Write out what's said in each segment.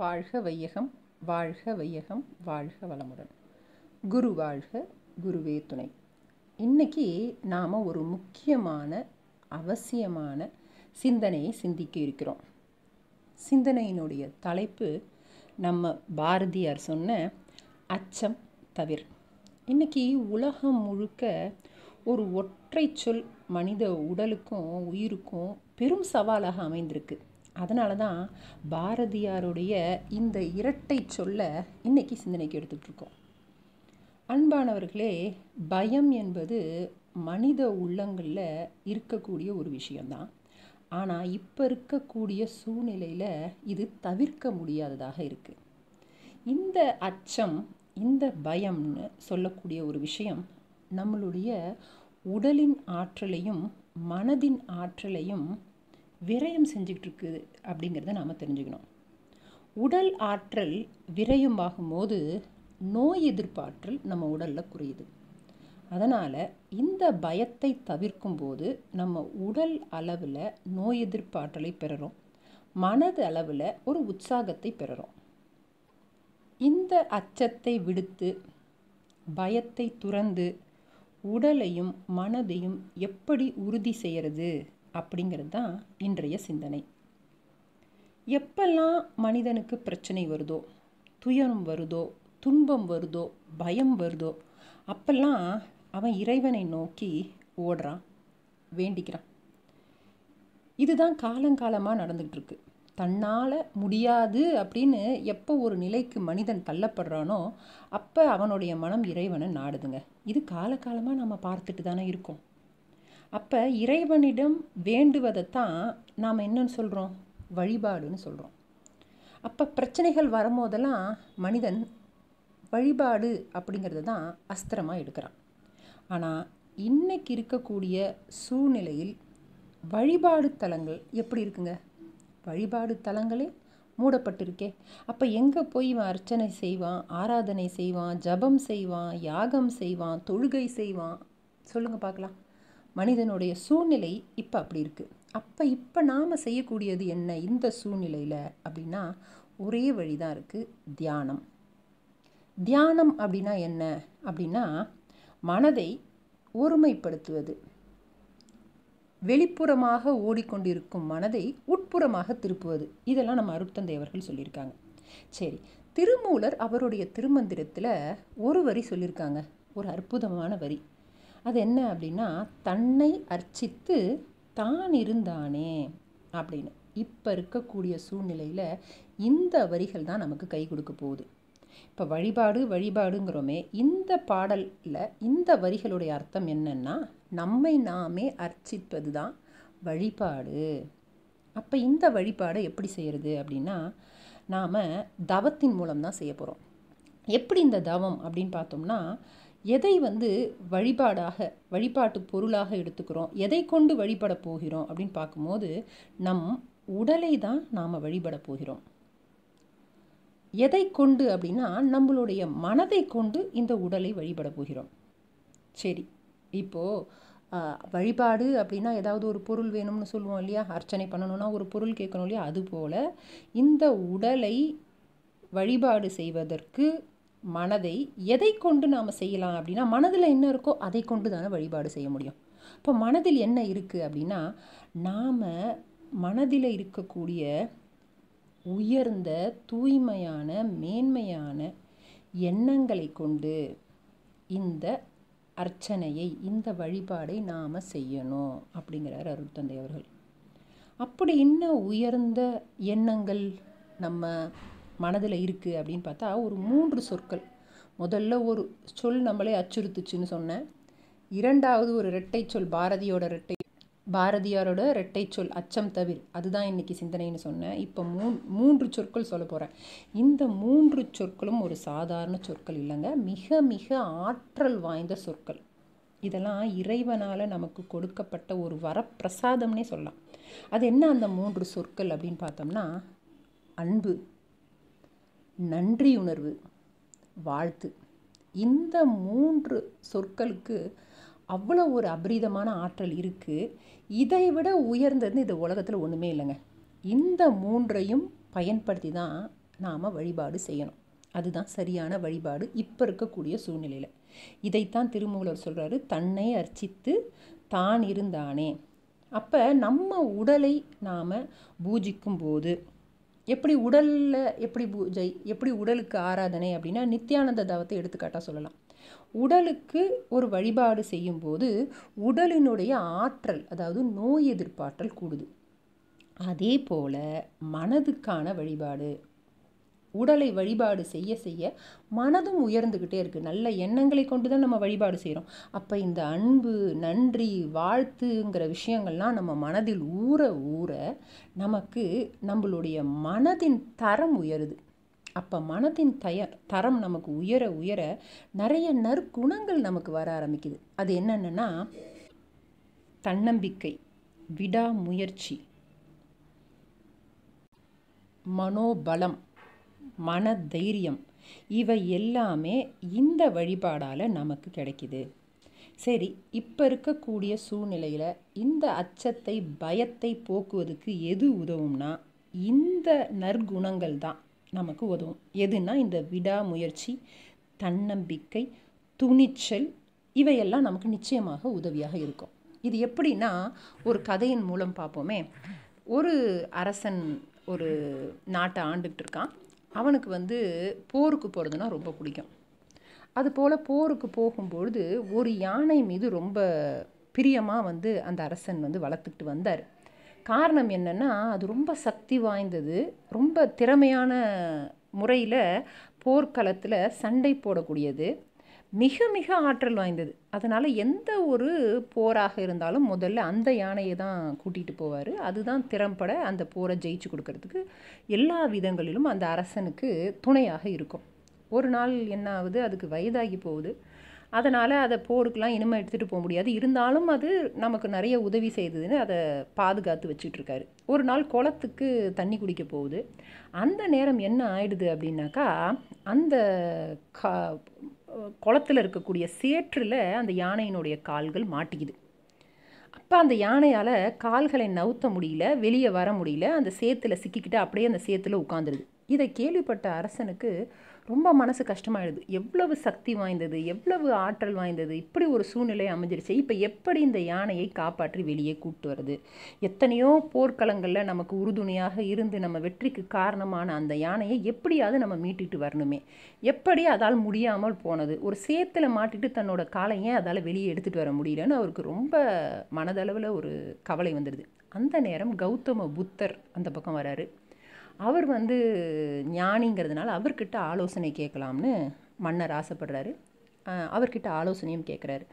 வாழ்க வையகம் வாழ்க வையகம் வாழ்க வளமுடன் குரு வாழ்க குருவே துணை இன்றைக்கி நாம் ஒரு முக்கியமான அவசியமான சிந்தனையை சிந்திக்க இருக்கிறோம் சிந்தனையினுடைய தலைப்பு நம்ம பாரதியார் சொன்ன அச்சம் தவிர இன்றைக்கி உலகம் முழுக்க ஒரு ஒற்றை சொல் மனித உடலுக்கும் உயிருக்கும் பெரும் சவாலாக அமைந்திருக்கு அதனால தான் பாரதியாருடைய இந்த இரட்டை சொல்ல இன்றைக்கி சிந்தனைக்கு எடுத்துகிட்ருக்கோம் அன்பானவர்களே பயம் என்பது மனித உள்ளங்களில் இருக்கக்கூடிய ஒரு விஷயம்தான் ஆனால் இப்போ இருக்கக்கூடிய சூழ்நிலையில் இது தவிர்க்க முடியாததாக இருக்குது இந்த அச்சம் இந்த பயம்னு சொல்லக்கூடிய ஒரு விஷயம் நம்மளுடைய உடலின் ஆற்றலையும் மனதின் ஆற்றலையும் விரயம் செஞ்சுக்கிட்டு இருக்குது அப்படிங்கிறத நாம் தெரிஞ்சுக்கணும் உடல் ஆற்றல் விரயமாகும் போது நோய் எதிர்ப்பாற்றல் நம்ம உடலில் குறையுது அதனால் இந்த பயத்தை தவிர்க்கும் போது நம்ம உடல் அளவில் நோய் எதிர்ப்பாற்றலை பெறுகிறோம் மனது அளவில் ஒரு உற்சாகத்தை பெறுகிறோம் இந்த அச்சத்தை விடுத்து பயத்தை துறந்து உடலையும் மனதையும் எப்படி உறுதி செய்கிறது அப்படிங்கிறது தான் இன்றைய சிந்தனை எப்பெல்லாம் மனிதனுக்கு பிரச்சனை வருதோ துயரம் வருதோ துன்பம் வருதோ பயம் வருதோ அப்பெல்லாம் அவன் இறைவனை நோக்கி ஓடுறான் வேண்டிக்கிறான் இதுதான் காலங்காலமாக நடந்துகிட்ருக்கு தன்னால் முடியாது அப்படின்னு எப்போ ஒரு நிலைக்கு மனிதன் தள்ளப்படுறானோ அப்போ அவனுடைய மனம் இறைவனை நாடுதுங்க இது காலகாலமாக நம்ம பார்த்துட்டு தானே இருக்கோம் அப்போ இறைவனிடம் வேண்டுவதை தான் நாம் என்னன்னு சொல்கிறோம் வழிபாடுன்னு சொல்கிறோம் அப்போ பிரச்சனைகள் வரும்போதெல்லாம் மனிதன் வழிபாடு அப்படிங்கிறது தான் அஸ்திரமாக எடுக்கிறான் ஆனால் இன்றைக்கி இருக்கக்கூடிய சூழ்நிலையில் வழிபாடு தலங்கள் எப்படி இருக்குங்க வழிபாடு தலங்களே மூடப்பட்டிருக்கே அப்போ எங்கே போய் இவன் அர்ச்சனை செய்வான் ஆராதனை செய்வான் ஜபம் செய்வான் யாகம் செய்வான் தொழுகை செய்வான் சொல்லுங்கள் பார்க்கலாம் மனிதனுடைய சூழ்நிலை இப்போ அப்படி இருக்குது அப்போ இப்போ நாம் செய்யக்கூடியது என்ன இந்த சூழ்நிலையில் அப்படின்னா ஒரே வழி தான் இருக்குது தியானம் தியானம் அப்படின்னா என்ன அப்படின்னா மனதை ஒருமைப்படுத்துவது வெளிப்புறமாக ஓடிக்கொண்டிருக்கும் மனதை உட்புறமாக திருப்புவது இதெல்லாம் நம்ம அருத்தந்தேவர்கள் சொல்லியிருக்காங்க சரி திருமூலர் அவருடைய திருமந்திரத்தில் ஒரு வரி சொல்லியிருக்காங்க ஒரு அற்புதமான வரி அது என்ன அப்படின்னா தன்னை அர்ச்சித்து தான் இருந்தானே அப்படின்னு இப்போ இருக்கக்கூடிய சூழ்நிலையில் இந்த வரிகள் தான் நமக்கு கை கொடுக்க போகுது இப்போ வழிபாடு வழிபாடுங்கிறோமே இந்த பாடலில் இந்த வரிகளுடைய அர்த்தம் என்னென்னா நம்மை நாமே அர்ச்சிப்பது தான் வழிபாடு அப்போ இந்த வழிபாடை எப்படி செய்கிறது அப்படின்னா நாம் தவத்தின் மூலம் தான் செய்ய போகிறோம் எப்படி இந்த தவம் அப்படின்னு பார்த்தோம்னா எதை வந்து வழிபாடாக வழிபாட்டு பொருளாக எடுத்துக்கிறோம் எதை கொண்டு வழிபட போகிறோம் அப்படின்னு பார்க்கும்போது நம் உடலை தான் நாம் வழிபட போகிறோம் எதை கொண்டு அப்படின்னா நம்மளுடைய மனதை கொண்டு இந்த உடலை வழிபட போகிறோம் சரி இப்போது வழிபாடு அப்படின்னா ஏதாவது ஒரு பொருள் வேணும்னு சொல்லுவோம் இல்லையா அர்ச்சனை பண்ணணும்னா ஒரு பொருள் கேட்கணும் இல்லையா அதுபோல் இந்த உடலை வழிபாடு செய்வதற்கு மனதை எதை கொண்டு நாம் செய்யலாம் அப்படின்னா மனதில் என்ன இருக்கோ அதை கொண்டு தானே வழிபாடு செய்ய முடியும் இப்போ மனதில் என்ன இருக்குது அப்படின்னா நாம் மனதில் இருக்கக்கூடிய உயர்ந்த தூய்மையான மேன்மையான எண்ணங்களை கொண்டு இந்த அர்ச்சனையை இந்த வழிபாடை நாம் செய்யணும் அப்படிங்கிறார் அருள் தந்தை அவர்கள் அப்படி என்ன உயர்ந்த எண்ணங்கள் நம்ம மனதில் இருக்குது அப்படின்னு பார்த்தா ஒரு மூன்று சொற்கள் முதல்ல ஒரு சொல் நம்மளே அச்சுறுத்துச்சுன்னு சொன்னேன் இரண்டாவது ஒரு இரட்டை சொல் பாரதியோட இரட்டை பாரதியாரோட இரட்டை சொல் அச்சம் தவிர் அதுதான் இன்றைக்கி சிந்தனைன்னு சொன்னேன் இப்போ மூ மூன்று சொற்கள் சொல்ல போகிறேன் இந்த மூன்று சொற்களும் ஒரு சாதாரண சொற்கள் இல்லைங்க மிக மிக ஆற்றல் வாய்ந்த சொற்கள் இதெல்லாம் இறைவனால் நமக்கு கொடுக்கப்பட்ட ஒரு வரப்பிரசாதம்னே சொல்லலாம் அது என்ன அந்த மூன்று சொற்கள் அப்படின்னு பார்த்தோம்னா அன்பு நன்றியுணர்வு வாழ்த்து இந்த மூன்று சொற்களுக்கு அவ்வளோ ஒரு அபரீதமான ஆற்றல் இருக்குது இதை விட உயர்ந்தது இந்த உலகத்தில் ஒன்றுமே இல்லைங்க இந்த மூன்றையும் பயன்படுத்தி தான் நாம் வழிபாடு செய்யணும் அதுதான் சரியான வழிபாடு இப்போ இருக்கக்கூடிய சூழ்நிலையில் இதைத்தான் திருமூலர் சொல்கிறாரு தன்னை அர்ச்சித்து தான் இருந்தானே அப்போ நம்ம உடலை நாம் பூஜிக்கும் போது எப்படி உடலில் எப்படி பூஜை எப்படி உடலுக்கு ஆராதனை அப்படின்னா நித்தியானந்த தவத்தை எடுத்துக்காட்டாக சொல்லலாம் உடலுக்கு ஒரு வழிபாடு செய்யும்போது உடலினுடைய ஆற்றல் அதாவது நோய் எதிர்ப்பாற்றல் கூடுது அதே போல் மனதுக்கான வழிபாடு உடலை வழிபாடு செய்ய செய்ய மனதும் உயர்ந்துக்கிட்டே இருக்குது நல்ல எண்ணங்களை கொண்டு தான் நம்ம வழிபாடு செய்கிறோம் அப்போ இந்த அன்பு நன்றி வாழ்த்துங்கிற விஷயங்கள்லாம் நம்ம மனதில் ஊற ஊற நமக்கு நம்மளுடைய மனதின் தரம் உயருது அப்போ மனதின் தய தரம் நமக்கு உயர உயர நிறைய நற்குணங்கள் நமக்கு வர ஆரம்பிக்குது அது என்னென்னா தன்னம்பிக்கை விடாமுயற்சி மனோபலம் மன தைரியம் இவை எல்லாமே இந்த வழிபாடால் நமக்கு கிடைக்கிது சரி இப்போ இருக்கக்கூடிய சூழ்நிலையில் இந்த அச்சத்தை பயத்தை போக்குவதுக்கு எது உதவும்னா இந்த நற்குணங்கள் தான் நமக்கு உதவும் எதுனா இந்த விடாமுயற்சி தன்னம்பிக்கை துணிச்சல் இவையெல்லாம் நமக்கு நிச்சயமாக உதவியாக இருக்கும் இது எப்படின்னா ஒரு கதையின் மூலம் பார்ப்போமே ஒரு அரசன் ஒரு நாட்டை ஆண்டுகிட்டு இருக்கான் அவனுக்கு வந்து போருக்கு போகிறதுனா ரொம்ப பிடிக்கும் அதுபோல் போருக்கு போகும்பொழுது ஒரு யானை மீது ரொம்ப பிரியமாக வந்து அந்த அரசன் வந்து வளர்த்துக்கிட்டு வந்தார் காரணம் என்னென்னா அது ரொம்ப சக்தி வாய்ந்தது ரொம்ப திறமையான முறையில் போர்க்களத்தில் சண்டை போடக்கூடியது மிக மிக ஆற்றல் வாய்ந்தது அதனால் எந்த ஒரு போராக இருந்தாலும் முதல்ல அந்த யானையை தான் கூட்டிகிட்டு போவார் அதுதான் திறம்பட அந்த போரை ஜெயிச்சு கொடுக்கறதுக்கு எல்லா விதங்களிலும் அந்த அரசனுக்கு துணையாக இருக்கும் ஒரு நாள் என்ன ஆகுது அதுக்கு வயதாகி போகுது அதனால் அதை போருக்கெலாம் இனிமேல் எடுத்துகிட்டு போக முடியாது இருந்தாலும் அது நமக்கு நிறைய உதவி செய்ததுன்னு அதை பாதுகாத்து வச்சுட்ருக்காரு ஒரு நாள் குளத்துக்கு தண்ணி குடிக்க போகுது அந்த நேரம் என்ன ஆயிடுது அப்படின்னாக்கா அந்த கா குளத்தில் இருக்கக்கூடிய சேற்றில் அந்த யானையினுடைய கால்கள் மாட்டிக்குது அப்போ அந்த யானையால் கால்களை நவுத்த முடியல வெளியே வர முடியல அந்த சேத்தில் சிக்கிக்கிட்டு அப்படியே அந்த சேத்துல உட்காந்துருது இதை கேள்விப்பட்ட அரசனுக்கு ரொம்ப மனசு கஷ்டமாயிடுது எவ்வளவு சக்தி வாய்ந்தது எவ்வளவு ஆற்றல் வாய்ந்தது இப்படி ஒரு சூழ்நிலை அமைஞ்சிருச்சு இப்போ எப்படி இந்த யானையை காப்பாற்றி வெளியே கூப்பிட்டு வருது எத்தனையோ போர்க்களங்களில் நமக்கு உறுதுணையாக இருந்து நம்ம வெற்றிக்கு காரணமான அந்த யானையை எப்படியாவது நம்ம மீட்டிட்டு வரணுமே எப்படி அதால் முடியாமல் போனது ஒரு சேத்தில் மாட்டிட்டு தன்னோட காலையே ஏன் அதால் வெளியே எடுத்துகிட்டு வர முடியலன்னு அவருக்கு ரொம்ப மனதளவில் ஒரு கவலை வந்துடுது அந்த நேரம் கௌதம புத்தர் அந்த பக்கம் வராரு அவர் வந்து ஞானிங்கிறதுனால அவர்கிட்ட ஆலோசனை கேட்கலாம்னு மன்னர் ஆசைப்படுறாரு அவர்கிட்ட ஆலோசனையும் கேட்குறாரு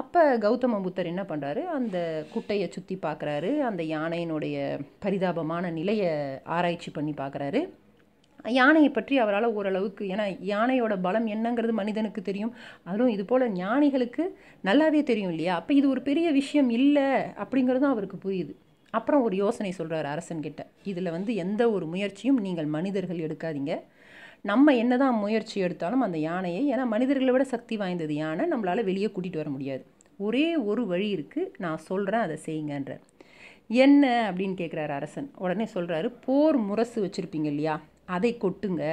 அப்போ கௌதம புத்தர் என்ன பண்ணுறாரு அந்த குட்டையை சுற்றி பார்க்குறாரு அந்த யானையினுடைய பரிதாபமான நிலையை ஆராய்ச்சி பண்ணி பார்க்குறாரு யானையை பற்றி அவரால் ஓரளவுக்கு ஏன்னா யானையோட பலம் என்னங்கிறது மனிதனுக்கு தெரியும் அதுவும் இது போல் ஞானிகளுக்கு நல்லாவே தெரியும் இல்லையா அப்போ இது ஒரு பெரிய விஷயம் இல்லை அப்படிங்கிறதும் அவருக்கு புரியுது அப்புறம் ஒரு யோசனை சொல்கிறார் அரசன்கிட்ட இதில் வந்து எந்த ஒரு முயற்சியும் நீங்கள் மனிதர்கள் எடுக்காதீங்க நம்ம என்ன முயற்சி எடுத்தாலும் அந்த யானையை ஏன்னா மனிதர்களை விட சக்தி வாய்ந்தது யானை நம்மளால் வெளியே கூட்டிகிட்டு வர முடியாது ஒரே ஒரு வழி இருக்குது நான் சொல்கிறேன் அதை செய்யுங்கன்றார் என்ன அப்படின்னு கேட்குறாரு அரசன் உடனே சொல்கிறாரு போர் முரசு வச்சுருப்பீங்க இல்லையா அதை கொட்டுங்க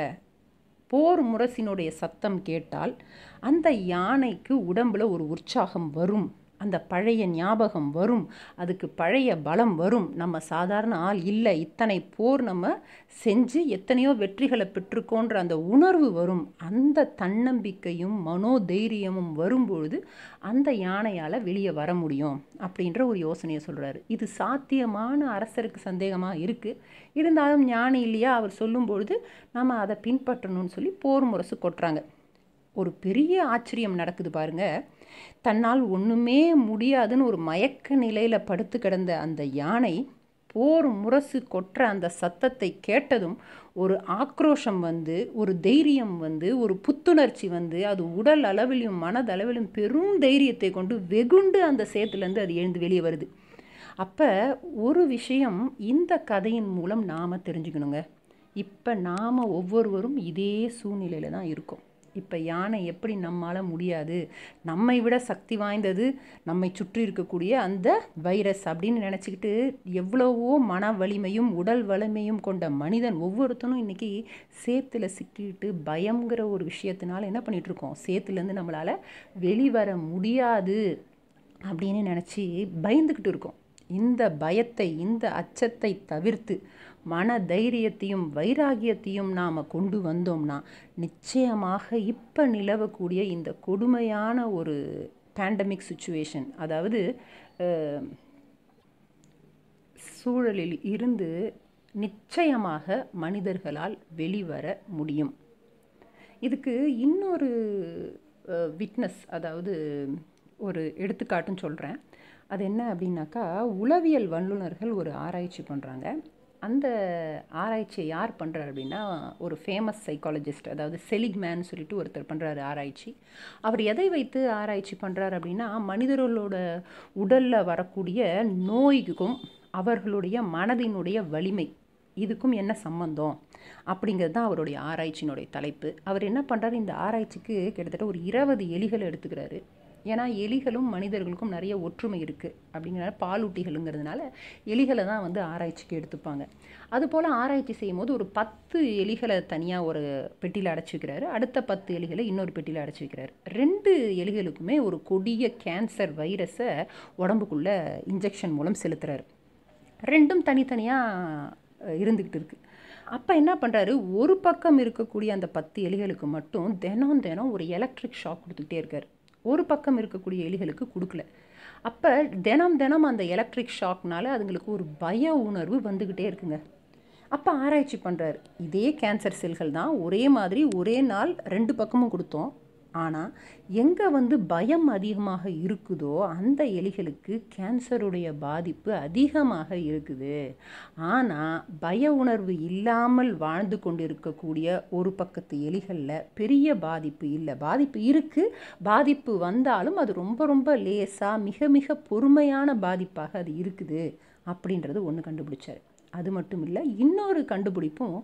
போர் முரசினுடைய சத்தம் கேட்டால் அந்த யானைக்கு உடம்பில் ஒரு உற்சாகம் வரும் அந்த பழைய ஞாபகம் வரும் அதுக்கு பழைய பலம் வரும் நம்ம சாதாரண ஆள் இல்லை இத்தனை போர் நம்ம செஞ்சு எத்தனையோ வெற்றிகளை பெற்றுக்கோன்ற அந்த உணர்வு வரும் அந்த தன்னம்பிக்கையும் மனோதைரியமும் வரும்பொழுது அந்த யானையால் வெளியே வர முடியும் அப்படின்ற ஒரு யோசனையை சொல்கிறாரு இது சாத்தியமான அரசருக்கு சந்தேகமாக இருக்குது இருந்தாலும் ஞானி இல்லையா அவர் சொல்லும்பொழுது நம்ம அதை பின்பற்றணும்னு சொல்லி போர் முரசு கொட்டுறாங்க ஒரு பெரிய ஆச்சரியம் நடக்குது பாருங்கள் தன்னால் ஒன்றுமே முடியாதுன்னு ஒரு மயக்க நிலையில் படுத்து கிடந்த அந்த யானை போர் முரசு கொற்ற அந்த சத்தத்தை கேட்டதும் ஒரு ஆக்ரோஷம் வந்து ஒரு தைரியம் வந்து ஒரு புத்துணர்ச்சி வந்து அது உடல் அளவிலையும் மனதளவிலும் பெரும் தைரியத்தை கொண்டு வெகுண்டு அந்த சேத்துலேருந்து அது எழுந்து வெளியே வருது அப்போ ஒரு விஷயம் இந்த கதையின் மூலம் நாம் தெரிஞ்சுக்கணுங்க இப்போ நாம் ஒவ்வொருவரும் இதே சூழ்நிலையில் தான் இருக்கோம் இப்போ யானை எப்படி நம்மால் முடியாது நம்மை விட சக்தி வாய்ந்தது நம்மை சுற்றி இருக்கக்கூடிய அந்த வைரஸ் அப்படின்னு நினச்சிக்கிட்டு எவ்வளவோ மன வலிமையும் உடல் வலிமையும் கொண்ட மனிதன் ஒவ்வொருத்தனும் இன்றைக்கி சேத்துல சிக்கிட்டு பயங்கிற ஒரு விஷயத்தினால என்ன பண்ணிகிட்ருக்கோம் சேத்துலேருந்து நம்மளால் வெளிவர முடியாது அப்படின்னு நினச்சி பயந்துக்கிட்டு இருக்கோம் இந்த பயத்தை இந்த அச்சத்தை தவிர்த்து மன தைரியத்தையும் வைராகியத்தையும் நாம் கொண்டு வந்தோம்னா நிச்சயமாக இப்போ நிலவக்கூடிய இந்த கொடுமையான ஒரு பேண்டமிக் சுச்சுவேஷன் அதாவது சூழலில் இருந்து நிச்சயமாக மனிதர்களால் வெளிவர முடியும் இதுக்கு இன்னொரு விட்னஸ் அதாவது ஒரு எடுத்துக்காட்டுன்னு சொல்கிறேன் அது என்ன அப்படின்னாக்கா உளவியல் வல்லுநர்கள் ஒரு ஆராய்ச்சி பண்ணுறாங்க அந்த ஆராய்ச்சியை யார் பண்ணுறார் அப்படின்னா ஒரு ஃபேமஸ் சைக்காலஜிஸ்ட் அதாவது செலிக்மேன் சொல்லிட்டு ஒருத்தர் பண்ணுறாரு ஆராய்ச்சி அவர் எதை வைத்து ஆராய்ச்சி பண்ணுறாரு அப்படின்னா மனிதர்களோட உடலில் வரக்கூடிய நோய்க்கும் அவர்களுடைய மனதினுடைய வலிமை இதுக்கும் என்ன சம்மந்தம் அப்படிங்கிறது தான் அவருடைய ஆராய்ச்சியினுடைய தலைப்பு அவர் என்ன பண்ணுறாரு இந்த ஆராய்ச்சிக்கு கிட்டத்தட்ட ஒரு இருபது எலிகள் எடுத்துக்கிறாரு ஏன்னா எலிகளும் மனிதர்களுக்கும் நிறைய ஒற்றுமை இருக்குது அப்படிங்கிற பாலூட்டிகளுங்கிறதுனால எலிகளை தான் வந்து ஆராய்ச்சிக்கு எடுத்துப்பாங்க அதுபோல் ஆராய்ச்சி செய்யும் போது ஒரு பத்து எலிகளை தனியாக ஒரு பெட்டியில் அடைச்சி வைக்கிறாரு அடுத்த பத்து எலிகளை இன்னொரு பெட்டியில் அடைச்சி வைக்கிறாரு ரெண்டு எலிகளுக்குமே ஒரு கொடிய கேன்சர் வைரஸை உடம்புக்குள்ளே இன்ஜெக்ஷன் மூலம் செலுத்துகிறாரு ரெண்டும் தனித்தனியாக இருந்துக்கிட்டு இருக்குது அப்போ என்ன பண்ணுறாரு ஒரு பக்கம் இருக்கக்கூடிய அந்த பத்து எலிகளுக்கு மட்டும் தினம் தினம் ஒரு எலக்ட்ரிக் ஷாக் கொடுத்துக்கிட்டே இருக்கார் ஒரு பக்கம் இருக்கக்கூடிய எலிகளுக்கு கொடுக்கல அப்போ தினம் தினம் அந்த எலக்ட்ரிக் ஷாக்னால அதுங்களுக்கு ஒரு பய உணர்வு வந்துக்கிட்டே இருக்குங்க அப்போ ஆராய்ச்சி பண்ணுறாரு இதே கேன்சர் செல்கள் தான் ஒரே மாதிரி ஒரே நாள் ரெண்டு பக்கமும் கொடுத்தோம் ஆனால் எங்கே வந்து பயம் அதிகமாக இருக்குதோ அந்த எலிகளுக்கு கேன்சருடைய பாதிப்பு அதிகமாக இருக்குது ஆனால் பய உணர்வு இல்லாமல் வாழ்ந்து கொண்டு இருக்கக்கூடிய ஒரு பக்கத்து எலிகளில் பெரிய பாதிப்பு இல்லை பாதிப்பு இருக்குது பாதிப்பு வந்தாலும் அது ரொம்ப ரொம்ப லேசாக மிக மிக பொறுமையான பாதிப்பாக அது இருக்குது அப்படின்றது ஒன்று கண்டுபிடிச்சார் அது மட்டும் இல்லை இன்னொரு கண்டுபிடிப்பும்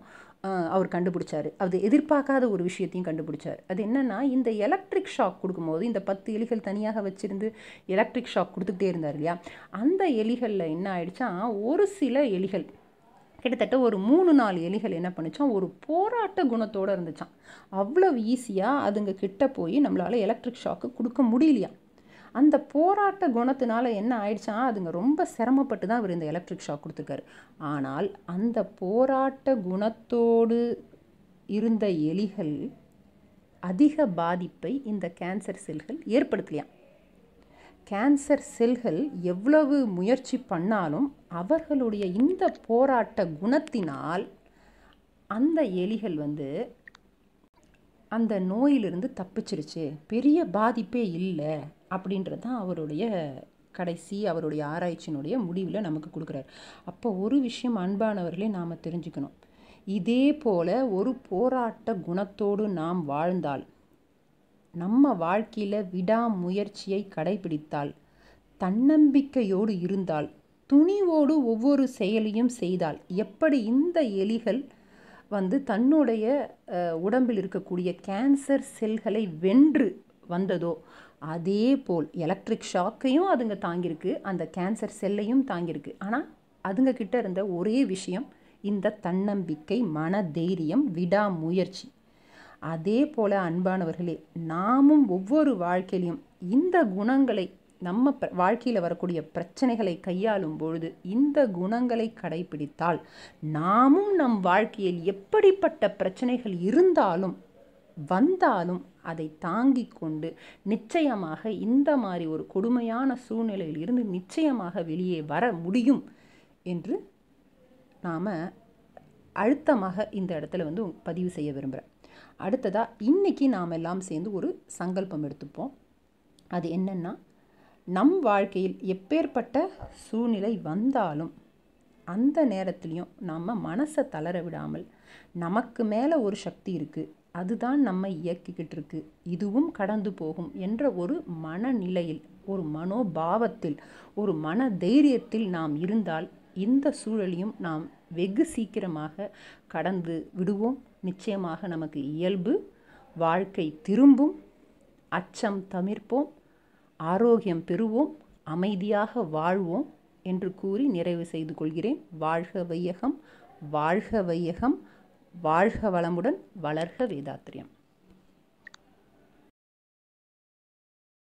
அவர் கண்டுபிடிச்சார் அது எதிர்பார்க்காத ஒரு விஷயத்தையும் கண்டுபிடிச்சார் அது என்னென்னா இந்த எலக்ட்ரிக் ஷாக் கொடுக்கும்போது இந்த பத்து எலிகள் தனியாக வச்சுருந்து எலக்ட்ரிக் ஷாக் கொடுத்துக்கிட்டே இருந்தார் இல்லையா அந்த எலிகளில் என்ன ஆயிடுச்சா ஒரு சில எலிகள் கிட்டத்தட்ட ஒரு மூணு நாலு எலிகள் என்ன பண்ணுச்சான் ஒரு போராட்ட குணத்தோடு இருந்துச்சான் அவ்வளோ ஈஸியாக அதுங்க கிட்ட போய் நம்மளால் எலக்ட்ரிக் ஷாக்கு கொடுக்க முடியலையா அந்த போராட்ட குணத்தினால என்ன ஆயிடுச்சா அதுங்க ரொம்ப சிரமப்பட்டு தான் அவர் இந்த எலக்ட்ரிக் ஷாக் கொடுத்துருக்காரு ஆனால் அந்த போராட்ட குணத்தோடு இருந்த எலிகள் அதிக பாதிப்பை இந்த கேன்சர் செல்கள் ஏற்படுத்தலையாம் கேன்சர் செல்கள் எவ்வளவு முயற்சி பண்ணாலும் அவர்களுடைய இந்த போராட்ட குணத்தினால் அந்த எலிகள் வந்து அந்த நோயிலிருந்து தப்பிச்சிருச்சு பெரிய பாதிப்பே இல்லை அப்படின்றது தான் அவருடைய கடைசி அவருடைய ஆராய்ச்சியினுடைய முடிவில் நமக்கு கொடுக்குறாரு அப்போ ஒரு விஷயம் அன்பானவர்களே நாம் தெரிஞ்சுக்கணும் இதே போல் ஒரு போராட்ட குணத்தோடு நாம் வாழ்ந்தால் நம்ம வாழ்க்கையில் விடாமுயற்சியை கடைபிடித்தால் தன்னம்பிக்கையோடு இருந்தால் துணிவோடு ஒவ்வொரு செயலையும் செய்தால் எப்படி இந்த எலிகள் வந்து தன்னுடைய உடம்பில் இருக்கக்கூடிய கேன்சர் செல்களை வென்று வந்ததோ அதே போல் எலக்ட்ரிக் ஷாக்கையும் அதுங்க தாங்கியிருக்கு அந்த கேன்சர் செல்லையும் தாங்கியிருக்கு ஆனால் அதுங்க கிட்ட இருந்த ஒரே விஷயம் இந்த தன்னம்பிக்கை மன தைரியம் விடாமுயற்சி அதே போல் அன்பானவர்களே நாமும் ஒவ்வொரு வாழ்க்கையிலையும் இந்த குணங்களை நம்ம வாழ்க்கையில் வரக்கூடிய பிரச்சனைகளை கையாளும் பொழுது இந்த குணங்களை கடைபிடித்தால் நாமும் நம் வாழ்க்கையில் எப்படிப்பட்ட பிரச்சனைகள் இருந்தாலும் வந்தாலும் அதை தாங்கி கொண்டு நிச்சயமாக இந்த மாதிரி ஒரு கொடுமையான சூழ்நிலையில் இருந்து நிச்சயமாக வெளியே வர முடியும் என்று நாம் அழுத்தமாக இந்த இடத்துல வந்து பதிவு செய்ய விரும்புகிறேன் அடுத்ததாக இன்றைக்கி நாம் எல்லாம் சேர்ந்து ஒரு சங்கல்பம் எடுத்துப்போம் அது என்னென்னா நம் வாழ்க்கையில் எப்பேற்பட்ட சூழ்நிலை வந்தாலும் அந்த நேரத்துலையும் நாம் மனசை தளர விடாமல் நமக்கு மேலே ஒரு சக்தி இருக்குது அதுதான் நம்மை இயக்கிக்கிட்டு இருக்கு இதுவும் கடந்து போகும் என்ற ஒரு மனநிலையில் ஒரு மனோபாவத்தில் ஒரு மன தைரியத்தில் நாம் இருந்தால் இந்த சூழலையும் நாம் வெகு சீக்கிரமாக கடந்து விடுவோம் நிச்சயமாக நமக்கு இயல்பு வாழ்க்கை திரும்பும் அச்சம் தமிர்ப்போம் ஆரோக்கியம் பெறுவோம் அமைதியாக வாழ்வோம் என்று கூறி நிறைவு செய்து கொள்கிறேன் வாழ்க வையகம் வாழ்க வையகம் வாழ்க வளமுடன் வளர்க வேதாத்திரியம்